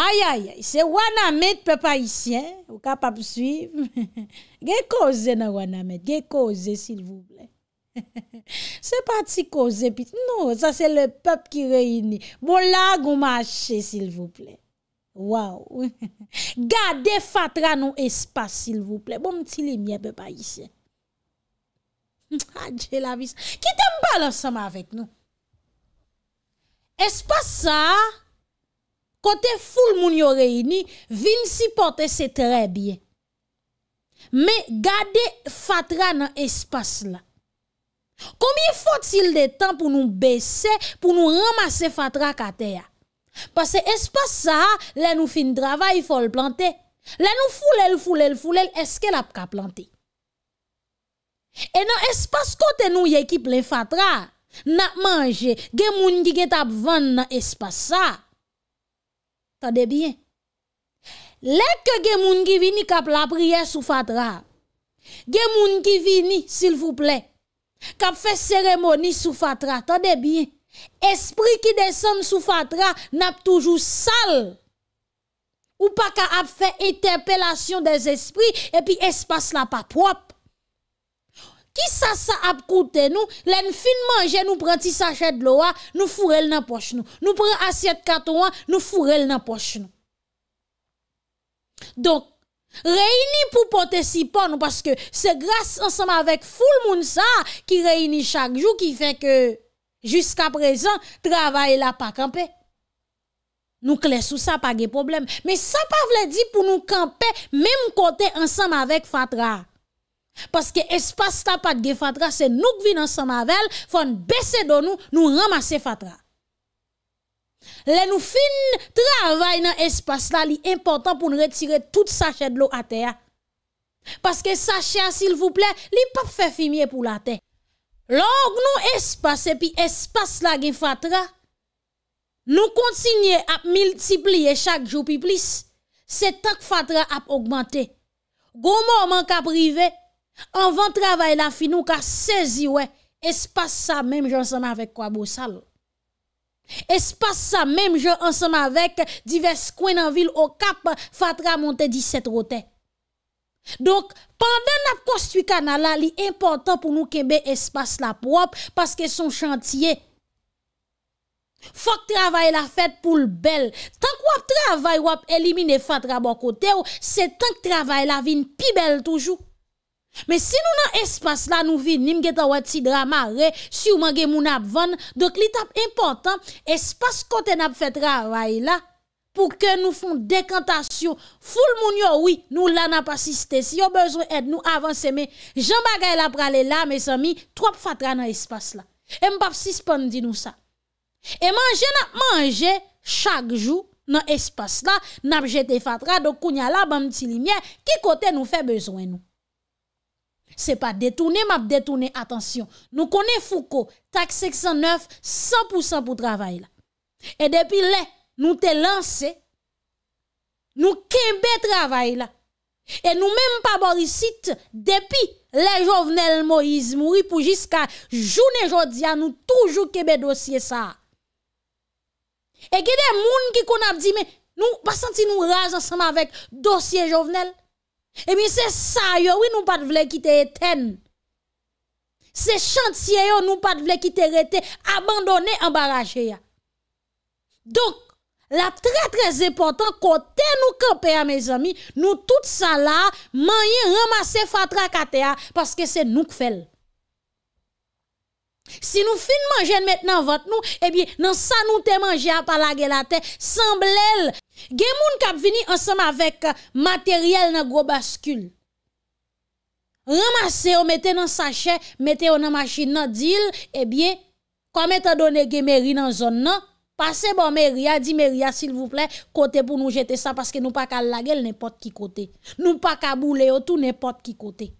Ayayay, se wana met pe pa isye, ou kapap suiv. Ge koze nan wana met, ge koze sil vouple. Se pati koze pit, nou, sa se le pep ki reini. Bon la gou mache sil vouple. Waw. Gade fatra nou espas sil vouple. Bon ti li mye pe pa isye. Adje la vis. Ki tem balan sama avèk nou? Espa sa? Kote ful moun yo reyini, vin si pote se tre bie. Me gade fatra nan espas la. Komye fote sil de tan pou nou bese, pou nou ramase fatra kate ya? Pase espas sa, lè nou fin dravay, fol plante. Lè nou fulel, fulel, fulel, eske la pka plante. E nan espas kote nou yekip le fatra, nan manje, gen moun di get ap vande nan espas sa, Tendez bien. Lèk ke gen moun ki vini kap la prière sou fatra. Gen moun ki vini, s'il vous plaît, kap fè cérémonie sou fatra. Tendez bien. Esprit qui descend sou fatra n'a toujours sale. Ou pas ap fait interpellation des esprits et puis espace là pas propre. ki sa sa ap koute nou, len fin manje nou prenti sa ched lowa, nou furel nan poche nou. Nou pre asyet kato wan, nou furel nan poche nou. Donk, reyni pou pote sipon nou, paske se grase ansama vek ful moun sa, ki reyni chak jou, ki fek jiska prezant, travaye la pa kampe. Nou kles ou sa pa ge problem. Me sa pa vle di pou nou kampe, mem kote ansama vek fatra a. Paske espas la pat gen fatra se nouk vi nan san mavel fon bese do nou nou ramase fatra. Le nou fin travay nan espas la li important pou nou retire tout sachet lo ate ya. Paske sachet sil vouple, li pap fefimiye pou late. Log nou espase pi espas la gen fatra, nou kontinye ap multiplyye chak jou pi plis. Se tak fatra ap augmente. Gou mou man ka prive. Anvan travay la finou ka sezi wè, espas sa mèm jò ansanm avèk kwa bousal. Espas sa mèm jò ansanm avèk divers kwen anvil o kap fatra monte 17 rotè. Donk panden ap kostwi kanal la li impotant pou nou kebe espas la pou ap, paske son chantye. Fak travay la fèt pou l bel. Tank wap travay wap elimine fatra bo kote ou, se tank travay la vin pi bel toujou. Men si nou nan espas la nou vi Nim geta wati drama re Si ou mange moun ap van Dok li tap important Espas kote nap fet ra ray la Pou ke nou fon dekantasyon Foul moun yo wii Nou la nap asiste Si yo bezwen et nou avanse Men jan bagay la prale la Mes ami Trop fatra nan espas la E mbap sispan di nou sa E manje nap manje Chak jou nan espas la Nap jete fatra Dok kounya la banm ti limye Ki kote nou fe bezwen nou Se pa detounen, map detounen, atensyon. Nou konen foko, tak 609, 100% pou travay la. E depi le, nou te lanse, nou kembe travay la. E nou menm pa borisit, depi le jovenel Moïse Mouripou, jiska jounen jodia, nou toujou kebe dosye sa. E gede moun ki kon ap di, nou pasanti nou raj ansama vek dosye jovenel. Et eh bien c'est ça yo, oui nous pas voulons quitter Eten. C'est chantier yo nous pas voulons quitter rete abandonné embarrassé Donc la très très important côté nous camper mes amis, nous tout ça là, manier ramasser fatra katea parce que c'est nous qui fait. Si nous fin manger maintenant votre nous, eh bien, dans ça nous te manger à pas la terre, semble Gen moun kap vini ansam avèk uh, materyèl nan gro baskül. Ramase ou metè nan sachè, metè ou nan masjid nan dil, ebyè, komè ta donè gen mèri nan zon nan, pase bon mèri ya, di mèri ya, sil vouplè, kote pou nou jete sa, paske nou pa kal lagèl, ne pot ki kote. Nou pa kabou leotou, ne pot ki kote.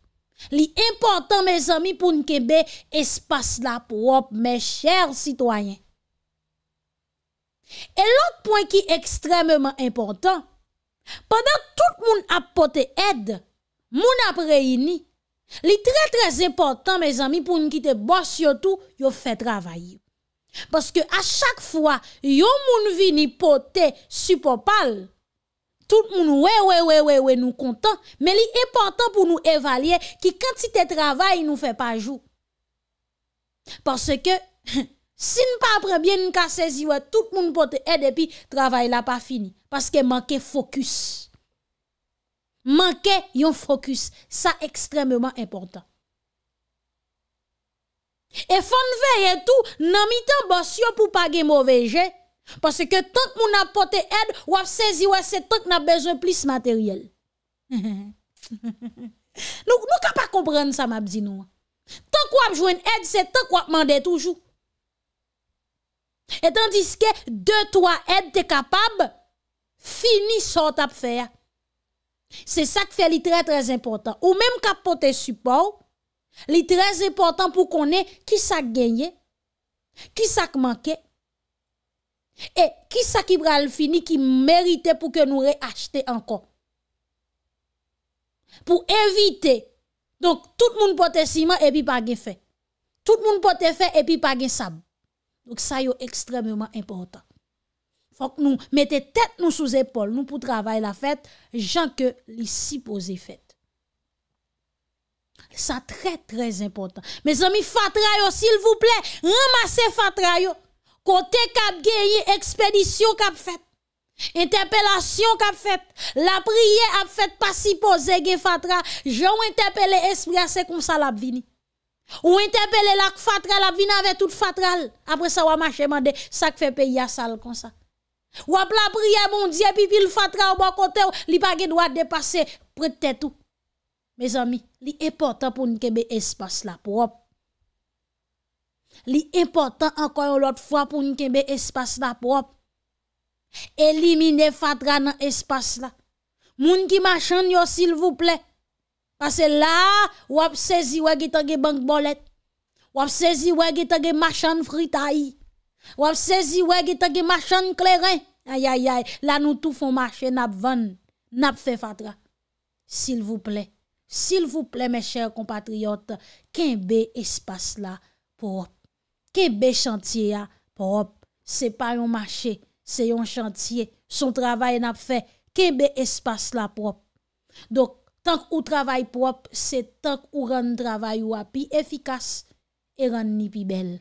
Li important, mè zami, pou nke bè, espas la prop, mè chèr sitwayen. Et l'autre point ki ekstremement important, pandan tout moun apote ed, moun apreini, li tre tre important, mes ami, pou nkite bas yotou, yo fe travaye. Paske a chak fwa, yo moun vini pote supopal, tout moun wewewewewe nou kontan, men li important pou nou evalye ki kantite travaye nou fe pa jou. Paske ke... Sin pa aprebyen yon ka sezi wè, tout moun pote ed epi, travay la pa fini. Paske manke fokus. Manke yon fokus. Sa ekstremement important. E fon vey etou, nan mitan bas yo pou page mou veje. Paske tonk moun ap pote ed, wap sezi wè se tonk nan bezon plis materyel. Nou ka pa komprende sa map zinou. Tonk wap jwen ed, se tonk wap mande toujou. Et tandis que deux, trois aides t'es capable, fini son tap faire. C'est ça qui fait très très important. Ou même porter support, li très important pour qu'on ait qui ça gagné, qui ça manqué, et qui ça qui le fini qui méritait pour que nous réachetions encore. Pour éviter. Donc tout le monde porte ciment et puis pas fait. Tout le monde porte fait et puis pas sable. Donc ça est extrêmement important. Faut que nous mettez tête nous sous épaule nous pour travailler la fête, Jean que les supposés fête. Ça très très important. Mes amis fatra s'il vous plaît, ramassez fatra côté cap gagné expédition cap fait Interpellation qu'a fait, la prière a fait pas si gen fatra, j'ont interpellé esprit c'est comme ça l'a vini. Ou entepele lak fatral ap vin ave tout fatral. Apre sa waman che mande sak fe pe yasal konsa. Wap la priye moun diye pipi l fatral bakote ou li pake dwa depase prete tou. Mez ami, li e potan pou nkebe espas la pou wap. Li e potan anko yon lot fwa pou nkebe espas la pou wap. Elimine fatral nan espas la. Moun ki man chan yo sil vou pley. Pase la, wap sezi wè gita ge bank bolet. Wap sezi wè gita ge marchan fritayi. Wap sezi wè gita ge marchan kleren. Ayayay, la nou tou fon marchen nap ven, nap fe fatra. Sil vouple, sil vouple mè chèr kompatriot, ken be espas la prop. Ken be chantye ya prop. Se pa yon marchen, se yon chantye, son travay nap fe. Ken be espas la prop. Dok, Tank ou travay prop, se tank ou rande travay wapi, efikas, e rande nipi bel.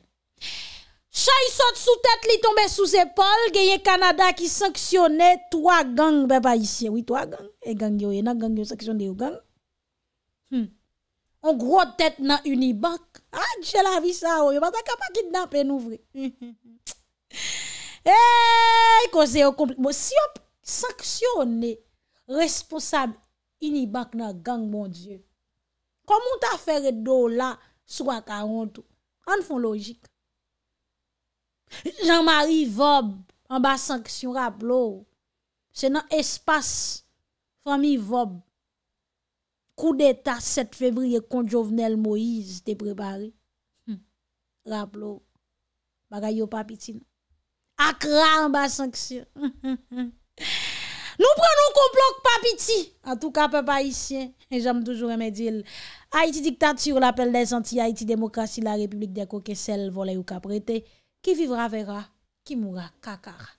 Chay sot sou tet li tombe sou zepol, genye Kanada ki sanksyone, 3 gang beba isye, oui 3 gang, e gang yo, e nan gang yo sanksyone yo gang? Hmm. On gro tet nan unibank, a ah, dje la vi sa o, oh, yo bata kapakit nan pen ouvre. E, koze yo kompli, si yo sanksyone, responsable, Inibak nan gang moun die. Kom moun ta fere do la swa karon tou. An foun logik. Janmari vob an ba sanksyon rap lor. Se nan espas fami vob. Kou deta 7 febriye kon jovenel Moise te prepari. Hm, rap lor. Bagay yo papiti nan. Akra an ba sanksyon. Nou pren nou kon blok papiti. An tou ka pe pa isyen. E jame toujou remedil. Haiti diktat sur l'apel des anti-Haiti demokrasi. La republik de Kokesel vole ou ka prete. Ki vivra vera, ki moura kakar.